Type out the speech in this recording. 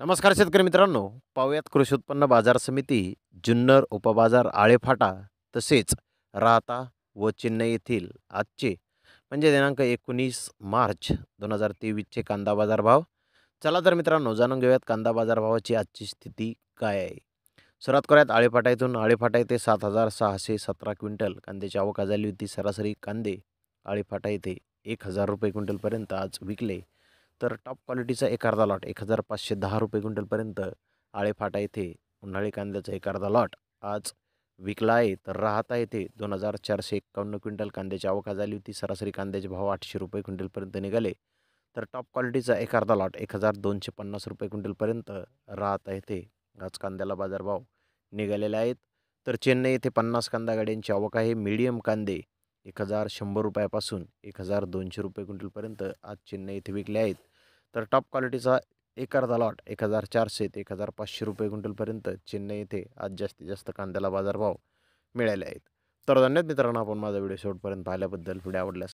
नमस्कार शेतकरी मित्रांनो पाहुयात कृषी उत्पन्न बाजार समिती जुन्नर उपबाजार आळेफाटा तसेच राहता व चेन्नई येथील आजचे म्हणजे दिनांक एकोणीस मार्च दोन हजार तेवीसचे कांदा बाजार भाव चला तर मित्रांनो जाणून घेऊयात कांदा बाजारभावाची आजची स्थिती काय आहे सुरुवात करूयात आळेफाटा येथून आळेफाटा येथे सात हजार सहाशे सतरा क्विंटल कांद्याची आवक झाली होती सरासरी कांदे आळेफाटा येथे एक हजार रुपये क्विंटलपर्यंत आज विकले तर टॉप क्वालिटीचा एक अर्धा लॉट एक हजार पाचशे दहा रुपये क्विंटलपर्यंत आळेफाटा येथे उन्हाळी कांद्याचा एक अर्धा लॉट आज विकला आहे तर राहता येथे दोन हजार चारशे एक्कावन्न क्विंटल कांद्याची आवक झाली होती सरासरी कांद्याचे भाव आठशे रुपये क्विंटलपर्यंत निघाले तर टॉप क्वालिटीचा एक अर्धा लॉट एक हजार दोनशे पन्नास रुपये क्विंटलपर्यंत राहता येथे आज कांद्याला बाजारभाव निघालेले आहेत तर चेन्नई येथे पन्नास कांदा गाड्यांची आवक आहे मीडियम कांदे एक हजार शंभर रुपयापासून एक हजार दोनशे रुपये क्विंटलपर्यंत आज चेन्नई इथे विकले आहेत तर टॉप क्वालिटीचा एक अर्धा लॉट एक हजार चारशे ते एक हजार पाचशे रुपये क्विंटलपर्यंत चेन्नई येथे आज जास्तीत जास्त कांद्याला बाजारभाव मिळाले आहेत तर धन्यवाद मित्रांनो आपण माझा व्हिडिओ शेवटपर्यंत पाहिल्याबद्दल व्हिडिओ आवडल्यास